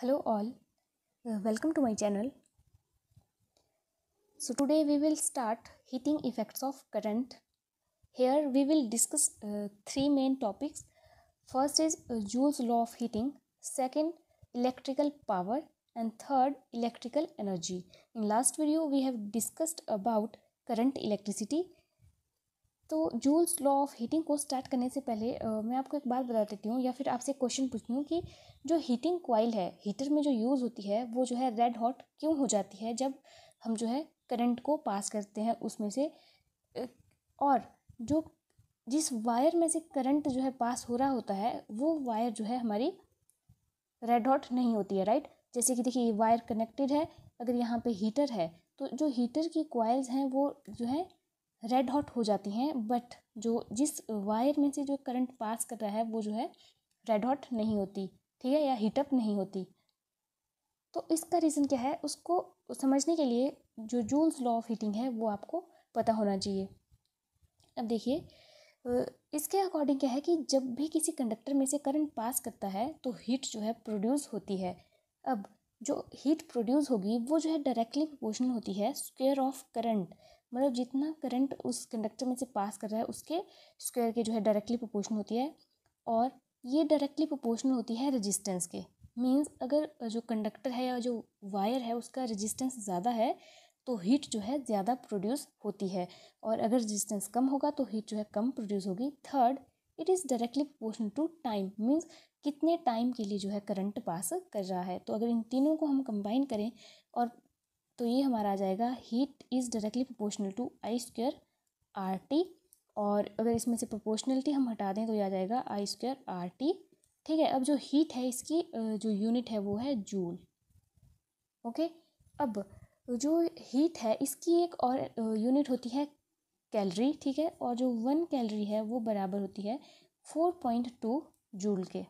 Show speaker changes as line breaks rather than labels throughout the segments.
hello all uh, welcome to my channel so today we will start heating effects of current here we will discuss uh, three main topics first is uh, joule's law of heating second electrical power and third electrical energy in last video we have discussed about current electricity तो Joule's law of heating को start करने से पहले मैं आपको एक बात बता देती हूँ या फिर आपसे क्वेश्चन पूछती हूँ कि जो हीटिंग कोयल है हीटर में जो यूज़ होती है वो जो है रेड हॉट क्यों हो जाती है जब हम जो है करंट को पास करते हैं उसमें से और जो जिस वायर में से करंट जो है पास हो रहा होता है वो वायर जो है हमारी रेड हॉट नहीं होती है राइट जैसे कि देखिए ये वायर कनेक्टेड है अगर यहाँ पे हीटर है तो जो हीटर की कोयल्स हैं वो जो है रेड हॉट हो जाती हैं बट जो जिस वायर में से जो करंट पास कर रहा है वो जो है रेड हॉट नहीं होती ठीक है या हीटअप नहीं होती तो इसका रीज़न क्या है उसको समझने के लिए जो जूल्स लॉ ऑफ हीटिंग है वो आपको पता होना चाहिए अब देखिए इसके अकॉर्डिंग क्या है कि जब भी किसी कंडक्टर में से करंट पास करता है तो हीट जो है प्रोड्यूस होती है अब जो हीट प्रोड्यूस होगी वो जो है डायरेक्टली प्रोपोर्शनल होती है स्क्वायर ऑफ करंट मतलब जितना करंट उस कंडक्टर में से पास कर रहा है उसके स्क्वायर के जो है डायरेक्टली प्रोपोर्शनल होती है और ये डायरेक्टली प्रोपोर्शनल होती है रेजिस्टेंस के मीन्स अगर जो कंडक्टर है या जो वायर है उसका रेजिस्टेंस ज़्यादा है तो हीट जो है ज़्यादा प्रोड्यूस होती है और अगर रेजिस्टेंस कम होगा तो हीट जो है कम प्रोड्यूस होगी third it is directly proportional to time means कितने टाइम के लिए जो है करंट पास कर रहा है तो अगर इन तीनों को हम कंबाइन करें और तो ये हमारा आ जाएगा heat is directly proportional to I square R T और अगर इसमें से प्रोपोर्शनलिटी हम हटा दें तो यह आ जाएगा आई स्क्वेयर आर टी ठीक है अब जो हीट है इसकी जो यूनिट है वो है जूल ओके अब जो हीट है इसकी एक और यूनिट होती है कैलरी ठीक है और जो वन कैलरी है वो बराबर होती है फोर पॉइंट टू जूल के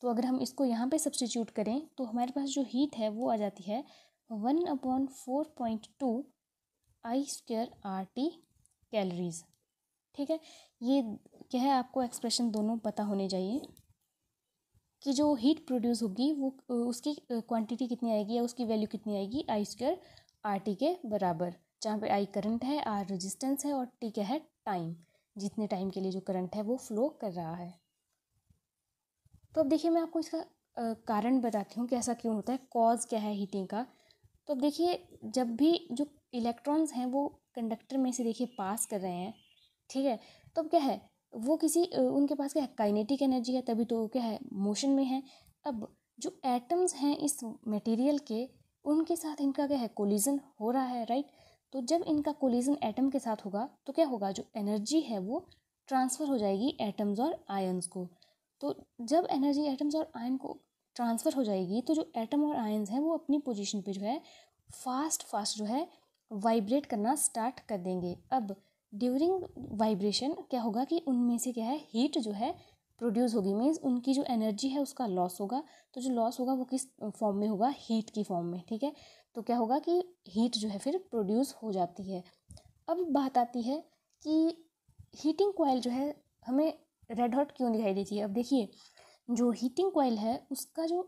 तो अगर हम इसको यहाँ पे सब्सटीट्यूट करें तो हमारे पास जो हीट है वो आ जाती है one upon four point two I square R T calories ठीक है ये क्या है आपको एक्सप्रेशन दोनों पता होने चाहिए कि जो हीट प्रोड्यूस होगी वो उसकी क्वांटिटी कितनी आएगी या उसकी वैल्यू कितनी आएगी आई स्क्र आर टी के बराबर जहाँ पे आई करंट है आर रेजिस्टेंस है और टी क्या है टाइम जितने टाइम के लिए जो करंट है वो फ्लो कर रहा है तो अब देखिए मैं आपको इसका कारण बताती हूँ कि ऐसा क्यों होता है कॉज क्या है हीटिंग का तो अब देखिए जब भी जो इलेक्ट्रॉन्स हैं वो कंडक्टर में से देखिए पास कर रहे हैं ठीक है तो अब क्या है वो किसी उनके पास क्या है काइनेटिक एनर्जी है तभी तो क्या है मोशन में है अब जो एटम्स हैं इस मटेरियल के उनके साथ इनका क्या है कोलिजन हो रहा है राइट तो जब इनका कोलिजन एटम के साथ होगा तो क्या होगा जो एनर्जी है वो ट्रांसफ़र हो जाएगी एटम्स और आयन्स को तो जब एनर्जी एटम्स और आयन को ट्रांसफ़र हो जाएगी तो जो एटम और आयन्स हैं वो अपनी पोजीशन पे जो है फास्ट फास्ट जो है वाइब्रेट करना स्टार्ट कर देंगे अब ड्यूरिंग वाइब्रेशन क्या होगा कि उनमें से क्या है हीट जो है प्रोड्यूस होगी मीन्स उनकी जो एनर्जी है उसका लॉस होगा तो जो लॉस होगा वो किस फॉर्म में होगा हीट की फॉर्म में ठीक है तो क्या होगा कि हीट जो है फिर प्रोड्यूस हो जाती है अब बात आती है कि हीटिंग कोयल जो है हमें रेड हॉट क्यों दिखाई देती है अब देखिए जो हीटिंग कोयल है उसका जो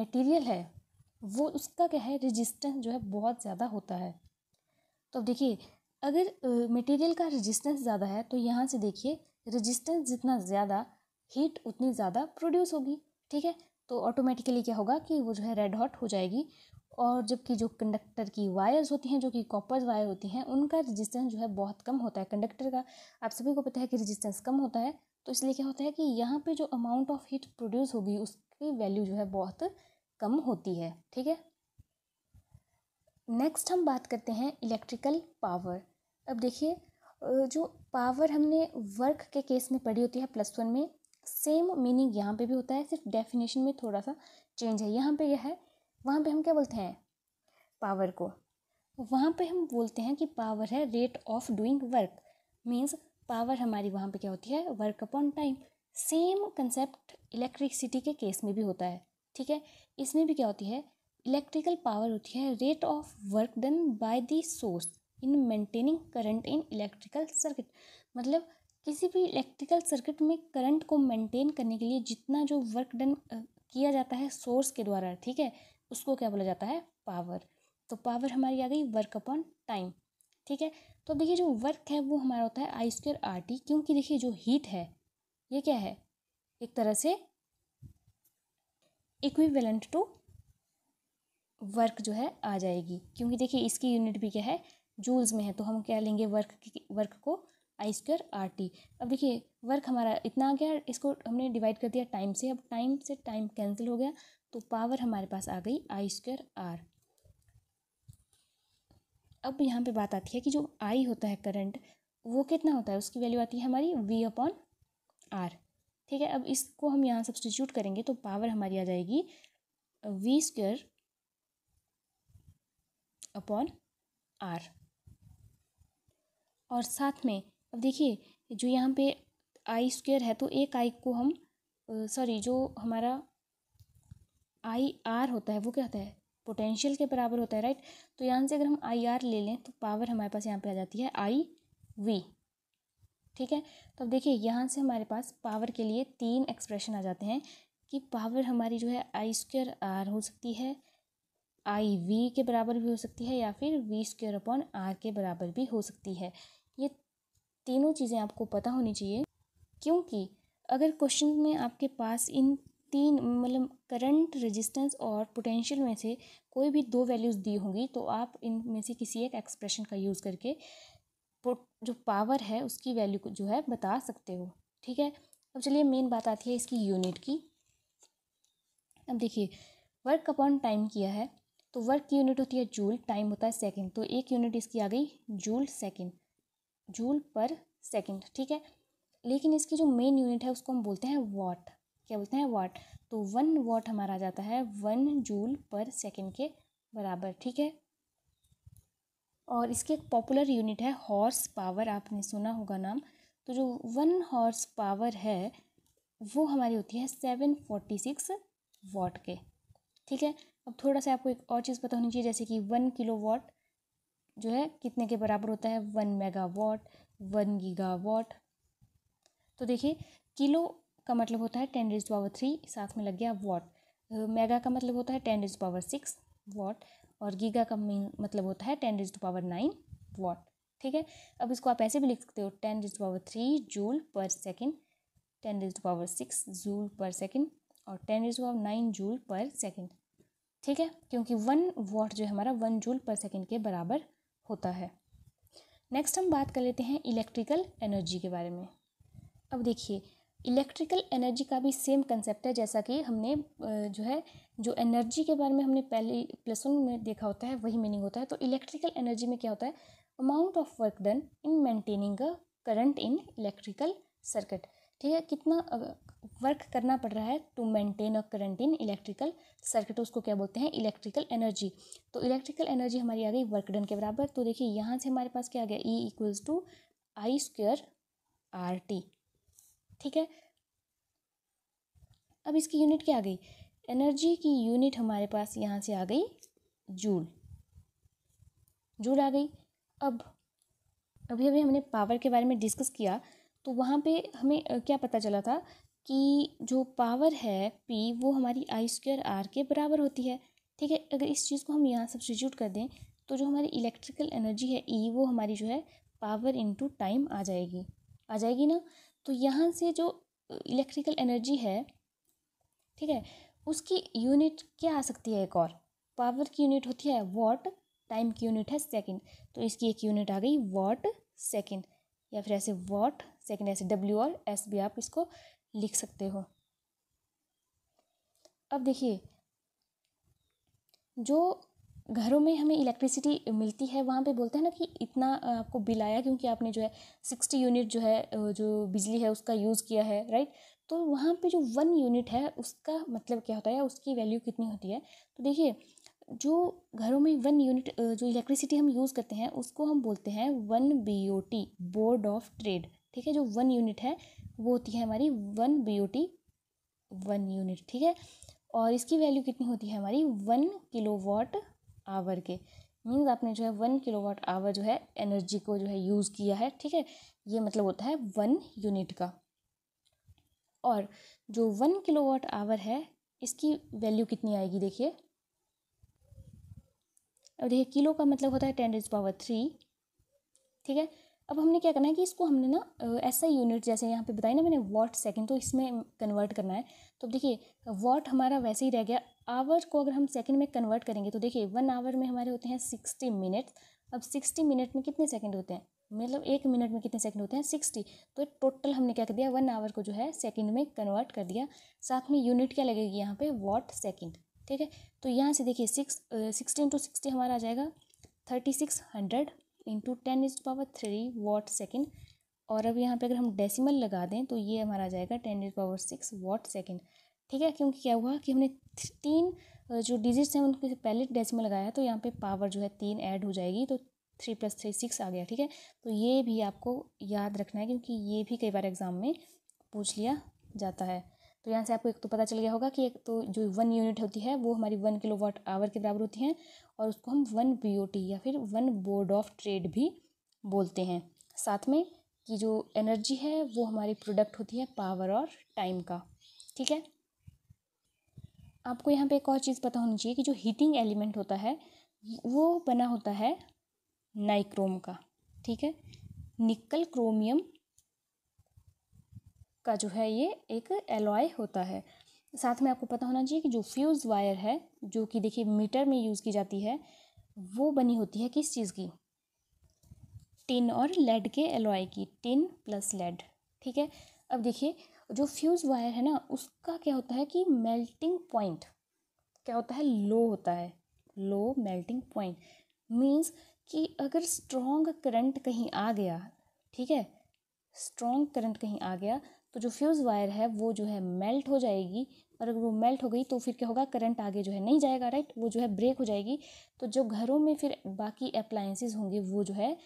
मटेरियल uh, है वो उसका क्या है रेजिस्टेंस जो है बहुत ज़्यादा होता है तो अब देखिए अगर मटेरियल का रेजिस्टेंस ज़्यादा है तो यहाँ से देखिए रेजिस्टेंस जितना ज़्यादा हीट उतनी ज़्यादा प्रोड्यूस होगी ठीक है तो ऑटोमेटिकली क्या होगा कि वो जो है रेड हॉट हो जाएगी और जबकि जो कंडक्टर की वायर्स होती हैं जो कि कॉपर वायर होती हैं उनका रेजिस्टेंस जो है बहुत कम होता है कंडक्टर का आप सभी को पता है कि रेजिस्टेंस कम होता है तो इसलिए क्या होता है कि यहाँ पे जो अमाउंट ऑफ हीट प्रोड्यूस होगी उसकी वैल्यू जो है बहुत कम होती है ठीक है नेक्स्ट हम बात करते हैं इलेक्ट्रिकल पावर अब देखिए जो पावर हमने वर्क के केस में पढ़ी होती है प्लस वन में सेम मीनिंग यहाँ पे भी होता है सिर्फ डेफिनेशन में थोड़ा सा चेंज है यहाँ पे यह है वहाँ पे हम क्या बोलते हैं पावर को वहाँ पे हम बोलते हैं कि पावर है rate of doing work means power हमारी वहाँ पे क्या होती है work upon time same concept electricity के केस में भी होता है ठीक है इसमें भी क्या होती है इलेक्ट्रिकल पावर होती है rate of work done by the source in maintaining current in electrical circuit मतलब किसी भी इलेक्ट्रिकल सर्किट में करंट को मेंटेन करने के लिए जितना जो वर्क डन किया जाता है सोर्स के द्वारा ठीक है उसको क्या बोला जाता है पावर तो पावर हमारी आ गई वर्क अपॉन टाइम ठीक है तो देखिए जो वर्क है वो हमारा होता है आई स्क्र आर टी क्योंकि देखिए जो हीट है ये क्या है एक तरह से इक्विवेलेंट टू वर्क जो है आ जाएगी क्योंकि देखिए इसकी यूनिट भी क्या है जूल्स में है तो हम क्या लेंगे वर्क की वर्क को आई स्क्र आर टी अब देखिए वर्क हमारा इतना आ गया इसको हमने डिवाइड कर दिया टाइम से अब टाइम से टाइम कैंसिल हो गया तो पावर हमारे पास आ गई आई स्क्र आर अब यहाँ पे बात आती है कि जो आई होता है करंट वो कितना होता है उसकी वैल्यू आती है हमारी वी अपॉन आर ठीक है अब इसको हम यहाँ सब्सटीट्यूट करेंगे तो पावर हमारी आ जाएगी वी स्क्र अपॉन आर और साथ में अब देखिए जो यहाँ पे आई स्क्वेयर है तो एक आई को हम सॉरी जो हमारा आई आर होता है वो क्या होता है पोटेंशियल के बराबर होता है राइट तो यहाँ से अगर हम आई आर ले लें तो पावर हमारे पास यहाँ पे आ जाती है आई वी ठीक है तो अब देखिए यहाँ से हमारे पास पावर के लिए तीन एक्सप्रेशन आ जाते हैं कि पावर हमारी जो है आई स्क्वेयर आर हो सकती है आई वी के बराबर भी हो सकती है या फिर वी स्क्र अपॉन आर के बराबर भी हो सकती है ये तीनों चीज़ें आपको पता होनी चाहिए क्योंकि अगर क्वेश्चन में आपके पास इन तीन मतलब करंट रेजिस्टेंस और पोटेंशियल में से कोई भी दो वैल्यूज़ दी होंगी तो आप इन में से किसी एक एक्सप्रेशन का यूज़ करके जो पावर है उसकी वैल्यू जो है बता सकते हो ठीक है अब चलिए मेन बात आती है इसकी यूनिट की अब देखिए वर्क अपॉन टाइम किया है तो वर्क की यूनिट होती है जूल टाइम होता है सेकेंड तो एक यूनिट इसकी आ गई joule second joule per second ठीक है लेकिन इसकी जो मेन यूनिट है उसको हम बोलते हैं वाट क्या बोलते हैं वाट तो वन वाट हमारा आ जाता है वन जूल पर सेकेंड के बराबर ठीक है और इसकी एक पॉपुलर यूनिट है हॉर्स पावर आपने सुना होगा नाम तो जो वन हॉर्स पावर है वो हमारी होती है सेवन फोर्टी सिक्स वाट के ठीक है अब थोड़ा सा आपको एक और चीज़ पता होनी चाहिए जैसे कि वन किलो वॉट जो है कितने के बराबर होता है one megawatt one gigawatt तो देखिए किलो का मतलब होता है टेन रेज पावर थ्री साथ में लग गया वॉट मेगा का मतलब होता है ten raise power six watt और गीगा का मतलब होता है ten raise power nine watt ठीक है अब इसको आप ऐसे भी लिख सकते हो ten raise power three joule per second ten raise power six joule per second और ten raise power nine joule per second ठीक है क्योंकि वन वॉट जो है हमारा वन जूल पर सेकेंड के बराबर होता है नेक्स्ट हम बात कर लेते हैं इलेक्ट्रिकल एनर्जी के बारे में अब देखिए इलेक्ट्रिकल एनर्जी का भी सेम कंसेप्ट है जैसा कि हमने जो है जो एनर्जी के बारे में हमने पहले वन में देखा होता है वही मीनिंग होता है तो इलेक्ट्रिकल एनर्जी में क्या होता है amount of work done in maintaining a current in electrical circuit ठीक है कितना वर्क करना पड़ रहा है to maintain a current in electrical circuit उसको क्या बोलते हैं इलेक्ट्रिकल एनर्जी तो इलेक्ट्रिकल एनर्जी हमारी आ गई वर्क डन के बराबर तो देखिए यहाँ से हमारे पास क्या आ गया E equals to I square R T ठीक है अब इसकी यूनिट क्या आ गई एनर्जी की यूनिट हमारे पास यहाँ से आ गई जूल जूल आ गई अब अभी अभी हमने पावर के बारे में डिस्कस किया तो वहाँ पे हमें क्या पता चला था कि जो पावर है पी वो हमारी आई स्क्र आर के बराबर होती है ठीक है अगर इस चीज़ को हम यहाँ सब्सटीट्यूट कर दें तो जो हमारी इलेक्ट्रिकल एनर्जी है ई e, वो हमारी जो है पावर इनटू टाइम आ जाएगी आ जाएगी ना तो यहाँ से जो इलेक्ट्रिकल एनर्जी है ठीक है उसकी यूनिट क्या आ सकती है एक और पावर की यूनिट होती है वॉट टाइम की यूनिट है सेकंड तो इसकी एक यूनिट आ गई वॉट सेकंड या फिर ऐसे वॉट सेकेंड ऐसे डब्ल्यू और एस भी आप इसको लिख सकते हो अब देखिए जो घरों में हमें इलेक्ट्रिसिटी मिलती है वहाँ पे बोलते हैं ना कि इतना आपको बिल आया क्योंकि आपने जो है सिक्सटी यूनिट जो है जो बिजली है उसका यूज़ किया है राइट तो वहाँ पे जो वन यूनिट है उसका मतलब क्या होता है उसकी वैल्यू कितनी होती है तो देखिए जो घरों में वन यूनिट जो इलेक्ट्रिसिटी हम यूज़ करते हैं उसको हम बोलते हैं one B O T board of trade ठीक है जो वन यूनिट है वो होती है हमारी one B O T one unit ठीक है और इसकी वैल्यू कितनी होती है हमारी वन किलो वाट आवर के मीन्स आपने जो है वन किलो वाट आवर जो है एनर्जी को जो है यूज़ किया है ठीक है ये मतलब होता है वन यूनिट का और जो वन किलो वाट आवर है इसकी वैल्यू कितनी आएगी देखिए अब देखिए किलो का मतलब होता है टेन इज पावर थ्री ठीक है अब हमने क्या करना है कि इसको हमने ना ऐसा यूनिट जैसे यहाँ पे बताया ना मैंने वॉट सेकंड तो इसमें कन्वर्ट करना है तो देखिए वॉट हमारा वैसे ही रह गया आवर को अगर हम सेकंड में कन्वर्ट करेंगे तो देखिए वन आवर में हमारे होते हैं सिक्सटी मिनट अब सिक्सटी मिनट में कितने सेकंड होते हैं मतलब एक मिनट में कितने सेकंड होते हैं सिक्सटी तो टोटल हमने क्या कर दिया वन आवर को जो है सेकेंड में कन्वर्ट कर दिया साथ में यूनिट क्या लगेगी यहाँ पर वॉट सेकेंड ठीक है तो यहाँ से देखिए सिक्स सिक्सटी इंटू सिक्सटी हमारा आ जाएगा thirty six hundred into ten is power three watt second और अब यहाँ पे अगर हम डेसिमल लगा दें तो ये हमारा आ जाएगा ten is power six watt second ठीक है क्योंकि क्या हुआ कि हमने तीन जो डिजिट्स हैं उनके पहले डेसिमल लगाया तो यहाँ पे पावर जो है तीन ऐड हो जाएगी तो थ्री प्लस थ्री सिक्स आ गया ठीक है तो ये भी आपको याद रखना है क्योंकि ये भी कई बार एग्ज़ाम में पूछ लिया जाता है तो यहाँ से आपको एक तो पता चल गया होगा कि एक तो जो वन यूनिट होती है वो हमारी वन किलो वाट आवर के बराबर होती हैं और उसको हम वन बी या फिर वन बोर्ड ऑफ ट्रेड भी बोलते हैं साथ में कि जो एनर्जी है वो हमारी प्रोडक्ट होती है पावर और टाइम का ठीक है आपको यहाँ पे एक और चीज़ पता होनी चाहिए कि जो हीटिंग एलिमेंट होता है वो बना होता है नाइक्रोम का ठीक है निकल क्रोमियम का जो है ये एक एलॉय होता है साथ में आपको पता होना चाहिए कि जो फ्यूज़ वायर है जो कि देखिए मीटर में यूज़ की जाती है वो बनी होती है किस चीज़ की टिन और लेड के एलॉय की टिन प्लस लेड ठीक है अब देखिए जो फ्यूज़ वायर है ना उसका क्या होता है कि मेल्टिंग पॉइंट क्या होता है लो होता है लो मेल्टिंग पॉइंट मीन्स कि अगर स्ट्रॉन्ग करंट कहीं आ गया ठीक है स्ट्रॉन्ग करंट कहीं आ गया तो जो फ्यूज़ वायर है वो जो है मेल्ट हो जाएगी और अगर वो मेल्ट हो गई तो फिर क्या होगा करंट आगे जो है नहीं जाएगा राइट वो जो है ब्रेक हो जाएगी तो जो घरों में फिर बाकी अप्लाइंसिस होंगे वो जो है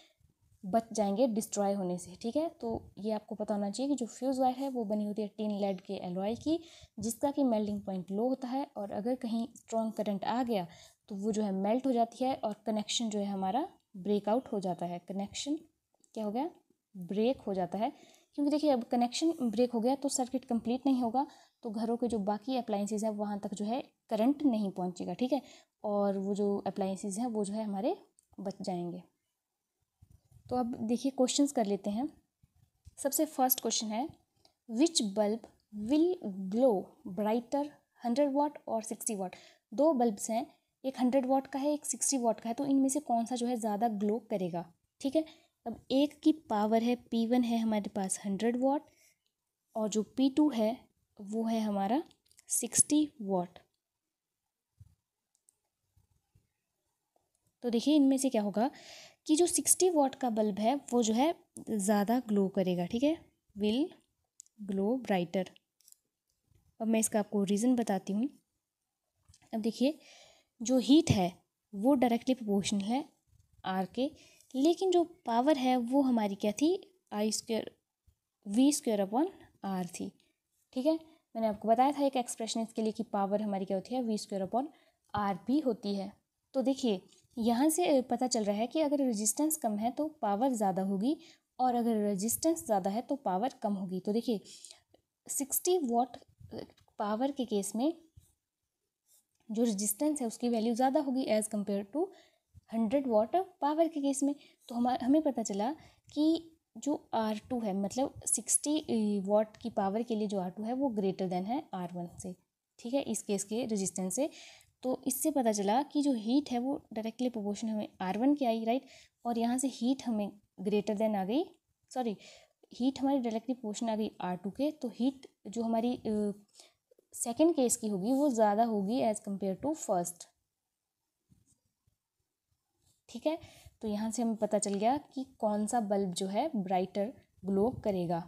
बच जाएंगे डिस्ट्रॉय होने से ठीक है तो ये आपको पता होना चाहिए कि जो फ्यूज़ वायर है वो बनी होती है टीन लेड के एलोय की जिसका कि मेल्टिंग पॉइंट लो होता है और अगर कहीं स्ट्रॉन्ग करंट आ गया तो वो जो है मेल्ट हो जाती है और कनेक्शन जो है हमारा ब्रेकआउट हो जाता है कनेक्शन क्या हो गया ब्रेक हो जाता है क्योंकि देखिए अब कनेक्शन ब्रेक हो गया तो सर्किट कंप्लीट नहीं होगा तो घरों के जो बाकी अप्लाइंसेज हैं वहाँ तक जो है करंट नहीं पहुँचेगा ठीक है और वो जो अप्लाइंसेज हैं वो जो है हमारे बच जाएंगे तो अब देखिए क्वेश्चंस कर लेते हैं सबसे फर्स्ट क्वेश्चन है which bulb will glow brighter hundred watt और सिक्सटी वाट दो बल्ब्स हैं एक हंड्रेड वाट का है एक सिक्सटी वाट का है तो इनमें से कौन सा जो है ज़्यादा ग्लो करेगा ठीक है अब एक की पावर है पी वन है हमारे पास हंड्रेड वाट और जो पी टू है वो है हमारा सिक्सटी वाट तो देखिए इनमें से क्या होगा कि जो सिक्सटी वाट का बल्ब है वो जो है ज़्यादा ग्लो करेगा ठीक है विल ग्लो ब्राइटर अब मैं इसका आपको रीज़न बताती हूँ अब देखिए जो हीट है वो डायरेक्टली प्रोपोर्शनल है आर के लेकिन जो पावर है वो हमारी क्या थी I square V square upon R थी ठीक है मैंने आपको बताया था एक एक्सप्रेशन इसके लिए कि पावर हमारी क्या होती है वी स्क्र अपॉन आर भी होती है तो देखिए यहाँ से पता चल रहा है कि अगर रेजिस्टेंस कम है तो पावर ज़्यादा होगी और अगर रेजिस्टेंस ज़्यादा है तो पावर कम होगी तो देखिए सिक्सटी वॉट पावर के केस में जो रेजिस्टेंस है उसकी वैल्यू ज़्यादा होगी as compare to hundred watt power के केस में तो हम हमें पता चला कि जो आर टू है मतलब सिक्सटी वाट की पावर के लिए जो आर टू है वो ग्रेटर देन है आर वन से ठीक है इस केस के रेजिस्टेंस से तो इससे पता चला कि जो हीट है वो डायरेक्टली प्रोपोर्शन हमें आर वन की आई राइट और यहाँ से हीट हमें ग्रेटर देन आ गई सॉरी हीट हमारी डायरेक्टली प्रोपोर्शन आ गई आर टू के तो हीट जो हमारी सेकेंड केस की होगी वो ज़्यादा होगी एज़ कम्पेयर टू फर्स्ट ठीक है तो यहाँ से हमें पता चल गया कि कौन सा बल्ब जो है ब्राइटर ग्लो करेगा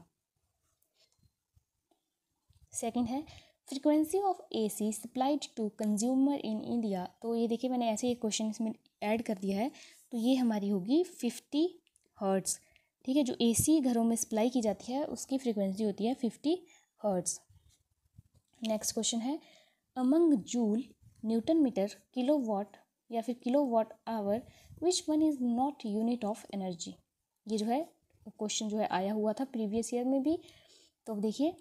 सेकंड है frequency of A C supplied to consumer in India तो ये देखिए मैंने ऐसे एक क्वेश्चन इसमें ऐड कर दिया है तो ये हमारी होगी फिफ्टी हर्ट्स ठीक है जो ए सी घरों में सप्लाई की जाती है उसकी फ्रीक्वेंसी होती है फिफ्टी हर्ट्स नेक्स्ट क्वेश्चन है among joule newton metre kilo या फिर kilo hour which one is not unit of energy ये जो है क्वेश्चन जो है आया हुआ था प्रीवियस ईयर में भी तो अब देखिए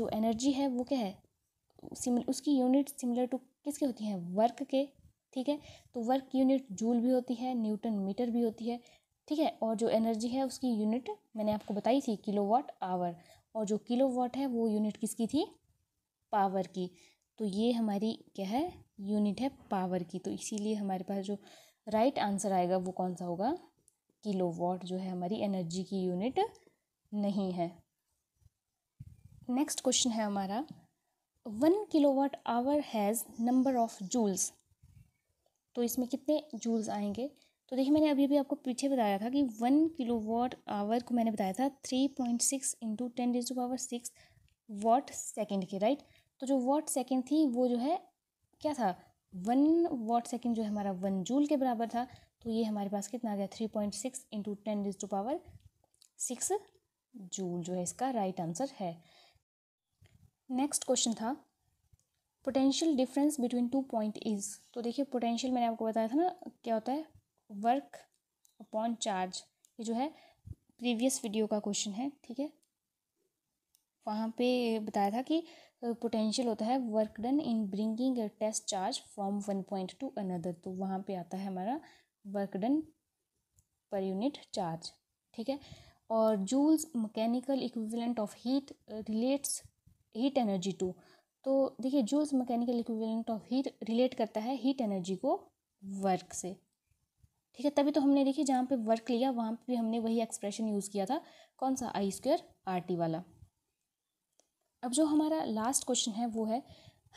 जो एनर्जी है वो क्या है सिमिल उसकी यूनिट सिमिलर टू किसके होती हैं वर्क के ठीक है तो वर्क यूनिट जूल भी होती है न्यूटन मीटर भी होती है ठीक है और जो एनर्जी है उसकी यूनिट मैंने आपको बताई थी किलो वाट आवर और जो किलो वाट है वो यूनिट किसकी थी पावर की तो ये हमारी क्या है यूनिट है पावर की तो इसीलिए हमारे पास जो राइट right आंसर आएगा वो कौन सा होगा किलोवाट जो है हमारी एनर्जी की यूनिट नहीं है नेक्स्ट क्वेश्चन है हमारा one kilowatt hour has number of joules तो इसमें कितने जूल्स आएंगे तो देखिए मैंने अभी अभी आपको पीछे बताया था कि वन किलो वॉट आवर को मैंने बताया था three point six into ten is to power six watt second के राइट तो जो वाट सेकेंड थी वो जो है क्या था वन वॉट सेकेंड जो हमारा वन जूल के बराबर था तो ये हमारे पास कितना आ गया three point six into ten is to power six joule जो है इसका राइट right आंसर है नेक्स्ट क्वेश्चन था potential difference between two point is तो देखिए पोटेंशियल मैंने आपको बताया था ना क्या होता है वर्क अपॉन चार्ज ये जो है प्रीवियस वीडियो का क्वेश्चन है ठीक है वहाँ पे बताया था कि पोटेंशियल होता है work done in bringing a test charge from one point to another तो वहाँ पे आता है हमारा work done per unit charge ठीक है और Joule's mechanical equivalent of heat relates heat energy to तो देखिए Joule's mechanical equivalent of heat relate करता है हीट एनर्जी को वर्क से ठीक है तभी तो हमने देखिए जहाँ पे वर्क लिया वहाँ पे हमने वही एक्सप्रेशन यूज़ किया था कौन सा आई स्क्वेयर आर टी वाला अब जो हमारा लास्ट क्वेश्चन है वो है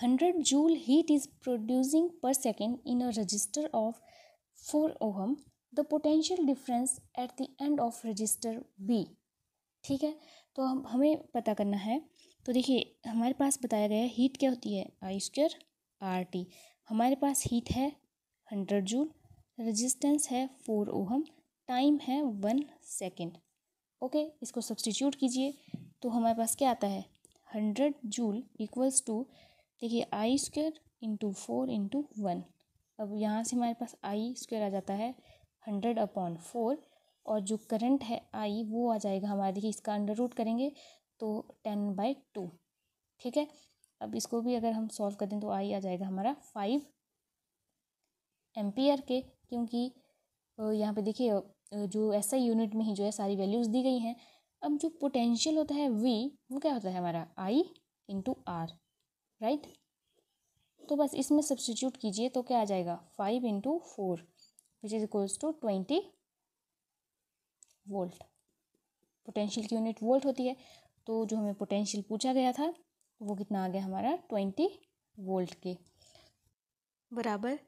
hundred joule heat is producing per second in a resistor of four ohm the potential difference at the end of resistor be ठीक है तो हम हमें पता करना है तो देखिए हमारे पास बताया गया है हीट क्या होती है आई स्क्र आर टी हमारे पास हीट है हंड्रेड जूल रजिस्टेंस है फोर ओहम टाइम है वन सेकेंड ओके इसको सब्सटीट्यूट कीजिए तो हमारे पास क्या आता है हंड्रेड जूल इक्वल्स टू देखिए I square into four into one अब यहाँ से हमारे पास आई स्क्वेयर आ जाता है हंड्रेड अपॉन फोर और जो करंट है आई वो आ जाएगा हमारा देखिए इसका अंडर रूट करेंगे तो टेन बाई टू ठीक है अब इसको भी अगर हम सॉल्व कर दें तो आई आ जाएगा हमारा फाइव एम्पियर के क्योंकि यहाँ पे देखिए जो ऐसा यूनिट में ही जो है सारी वैल्यूज़ दी गई हैं अब जो पोटेंशियल होता है वी वो क्या होता है हमारा आई इंटू आर राइट तो बस इसमें सब्सटीट्यूट कीजिए तो क्या आ जाएगा five into four which is equals to twenty volt potential की यूनिट वोल्ट होती है तो जो हमें पोटेंशियल पूछा गया था वो कितना आ गया हमारा ट्वेंटी वोल्ट के बराबर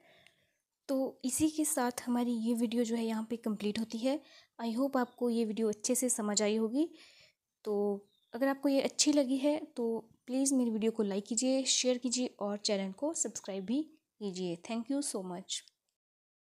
तो इसी के साथ हमारी ये वीडियो जो है यहाँ पे कंप्लीट होती है आई होप आपको ये वीडियो अच्छे से समझ आई होगी तो अगर आपको ये अच्छी लगी है तो प्लीज़ मेरी वीडियो को लाइक कीजिए शेयर कीजिए और चैनल को सब्सक्राइब भी कीजिए थैंक यू सो मच